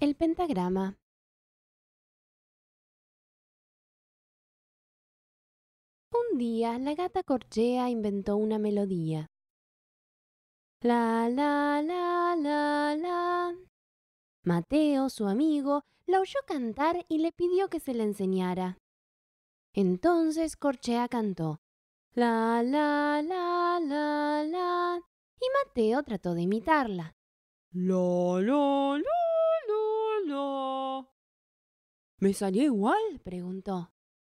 El pentagrama Un día la gata Corchea inventó una melodía. La, la, la, la, la. Mateo, su amigo, la oyó cantar y le pidió que se la enseñara. Entonces Corchea cantó. La, la, la, la, la. Y Mateo trató de imitarla. La, la, ¿Me salió igual? preguntó.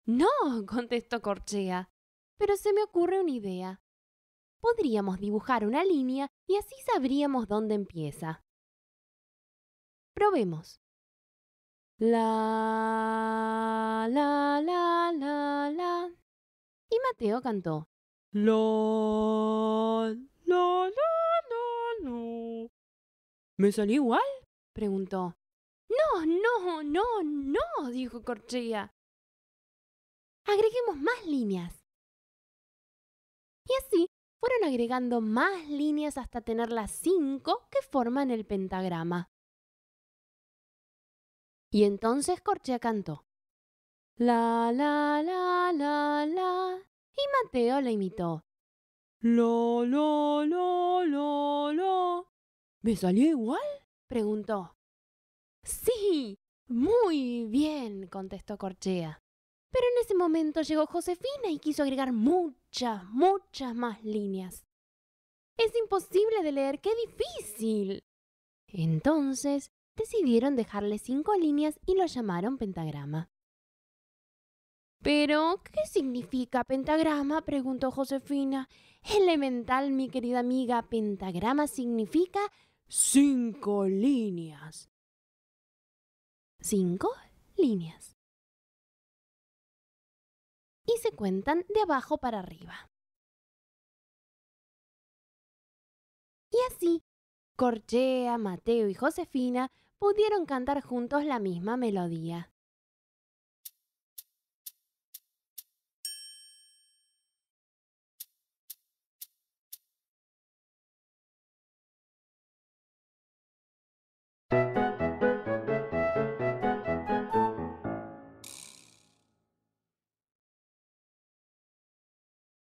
No, contestó Corchea. Pero se me ocurre una idea. Podríamos dibujar una línea y así sabríamos dónde empieza. Probemos. La, la, la, la, la. Y Mateo cantó. La, la, la, la, la. ¿Me salió igual? preguntó no, no, no, dijo Corchea. Agreguemos más líneas. Y así fueron agregando más líneas hasta tener las cinco que forman el pentagrama. Y entonces Corchea cantó. La, la, la, la, la. Y Mateo la imitó. Lo, lo, lo, lo, lo. ¿Me salió igual? preguntó. Sí, muy bien, contestó Corchea. Pero en ese momento llegó Josefina y quiso agregar muchas, muchas más líneas. Es imposible de leer, qué difícil. Entonces decidieron dejarle cinco líneas y lo llamaron pentagrama. Pero, ¿qué significa pentagrama? preguntó Josefina. Elemental, mi querida amiga, pentagrama significa cinco líneas cinco líneas. Y se cuentan de abajo para arriba. Y así, Corchea, Mateo y Josefina pudieron cantar juntos la misma melodía.